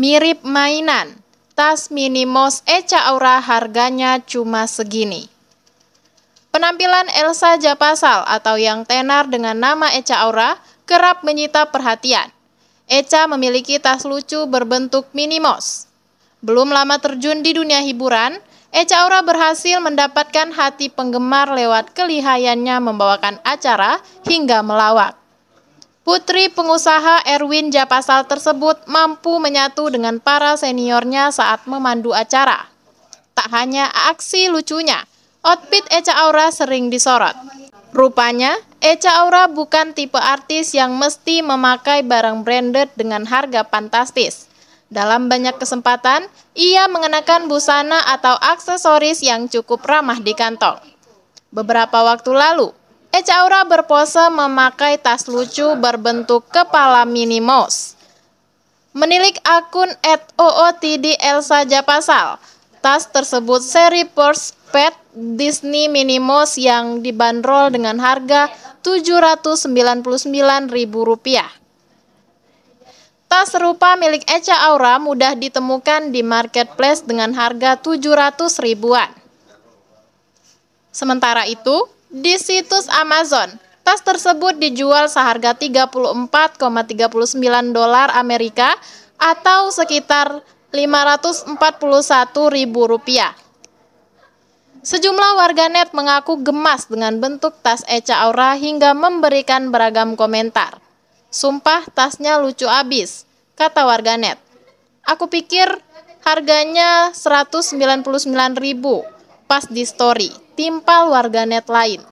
mirip mainan. Tas Minimos Eca Aura harganya cuma segini. Penampilan Elsa Japasal atau yang tenar dengan nama Eca Aura kerap menyita perhatian. Eca memiliki tas lucu berbentuk Minimos. Belum lama terjun di dunia hiburan, Eca Aura berhasil mendapatkan hati penggemar lewat kelihayannya membawakan acara hingga melawak. Putri pengusaha Erwin Japasal tersebut mampu menyatu dengan para seniornya saat memandu acara. Tak hanya aksi lucunya, outfit Eca Aura sering disorot. Rupanya, Eca Aura bukan tipe artis yang mesti memakai barang branded dengan harga fantastis. Dalam banyak kesempatan, ia mengenakan busana atau aksesoris yang cukup ramah di kantong. Beberapa waktu lalu, Ece Aura berpose memakai tas lucu berbentuk kepala Minnie Mouse. Menilik akun at OOTD Elsa Japasal, tas tersebut seri Porsche pet Disney Minnie Mouse yang dibanderol dengan harga Rp799.000. Tas serupa milik Echa Aura mudah ditemukan di marketplace dengan harga 700 ribuan. Sementara itu, di situs Amazon, tas tersebut dijual seharga 34,39 dolar Amerika atau sekitar 541 ribu rupiah. Sejumlah warganet mengaku gemas dengan bentuk tas Eca Aura hingga memberikan beragam komentar. Sumpah tasnya lucu abis, kata warganet. Aku pikir harganya 199 ribu, pas di story, timpal warganet lain.